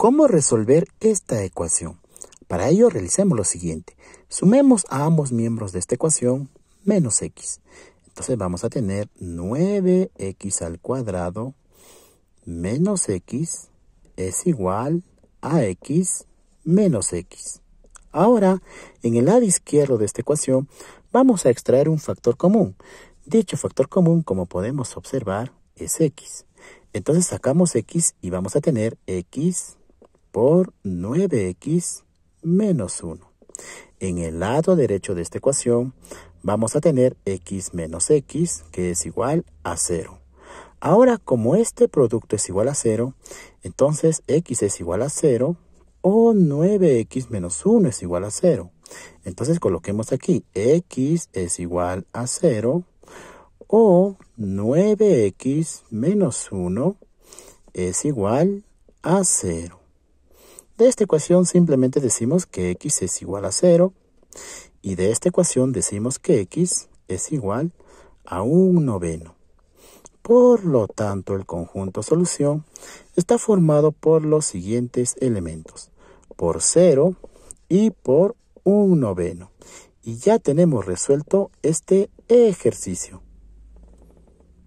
¿Cómo resolver esta ecuación? Para ello realicemos lo siguiente. Sumemos a ambos miembros de esta ecuación menos x. Entonces vamos a tener 9x al cuadrado menos x es igual a x menos x. Ahora, en el lado izquierdo de esta ecuación, vamos a extraer un factor común. Dicho factor común, como podemos observar, es x. Entonces sacamos x y vamos a tener x por 9x menos 1. En el lado derecho de esta ecuación vamos a tener x menos x que es igual a 0. Ahora, como este producto es igual a 0, entonces x es igual a 0 o 9x menos 1 es igual a 0. Entonces coloquemos aquí x es igual a 0 o 9x menos 1 es igual a 0. De esta ecuación simplemente decimos que x es igual a 0 y de esta ecuación decimos que x es igual a un noveno. Por lo tanto, el conjunto solución está formado por los siguientes elementos, por 0 y por un noveno. Y ya tenemos resuelto este ejercicio.